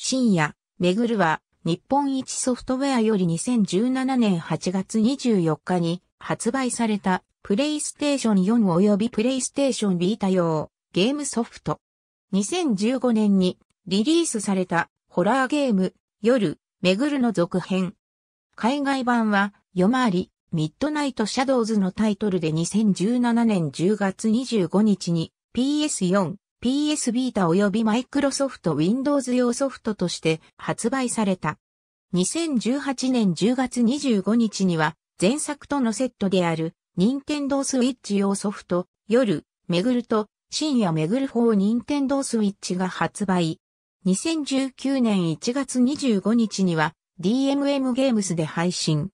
深夜、めぐるは、日本一ソフトウェアより2017年8月24日に発売された、プレイステーション4及びプレイステーションビータ用ゲームソフト。2015年にリリースされたホラーゲーム、夜、めぐるの続編。海外版は、夜回り、ミッドナイトシャドウズのタイトルで2017年10月25日に PS4、PS ビータ及びマイクロソフト Windows 用ソフトとして発売された。2018年10月25日には前作とのセットである任天堂スイッチ用ソフト夜、めぐると深夜めぐる方任天堂スイッチが発売。2019年1月25日には DMM ゲームスで配信。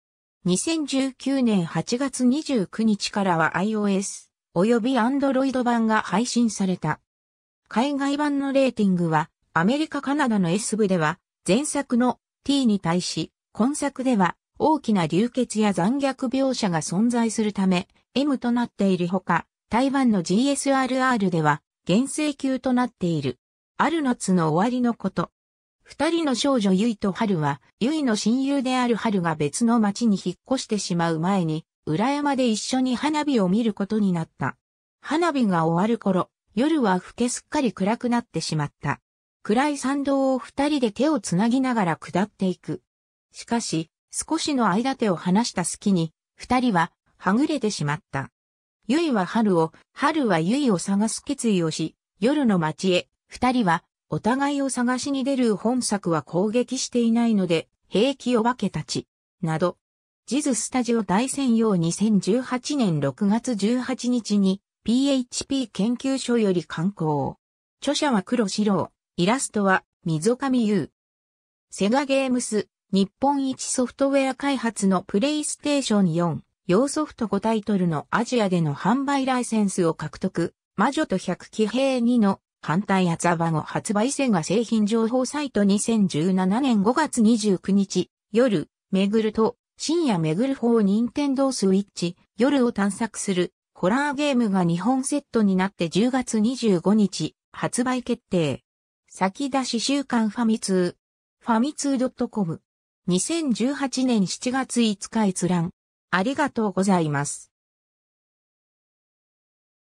2019年8月29日からは iOS 及び Android 版が配信された。海外版のレーティングは、アメリカ・カナダの S 部では、前作の T に対し、今作では、大きな流血や残虐描写が存在するため、M となっているほか、台湾の GSRR では、原生級となっている。ある夏の終わりのこと。二人の少女ユイとハルは、ユイの親友であるハルが別の町に引っ越してしまう前に、裏山で一緒に花火を見ることになった。花火が終わる頃、夜は更けすっかり暗くなってしまった。暗い山道を二人で手をつなぎながら下っていく。しかし、少しの間手を離した隙に、二人ははぐれてしまった。ゆいは春を、春はゆいを探す決意をし、夜の街へ、二人は、お互いを探しに出る本作は攻撃していないので、平気お化けたち、など、ジズスタジオ大専用2018年6月18日に PHP 研究所より刊行。著者は黒白、イラストは溝上優。セガゲームス、日本一ソフトウェア開発のプレイステーション4、用ソフト5タイトルのアジアでの販売ライセンスを獲得。魔女と百騎兵2の反対ザ幅後発売セガ製品情報サイト2017年5月29日、夜、めぐると、深夜めぐる方任天堂スイッチ、夜を探索するホラーゲームが2本セットになって10月25日、発売決定。先出し週刊ファミ通。ファミ通 .com。2018年7月5日閲覧。ありがとうございます。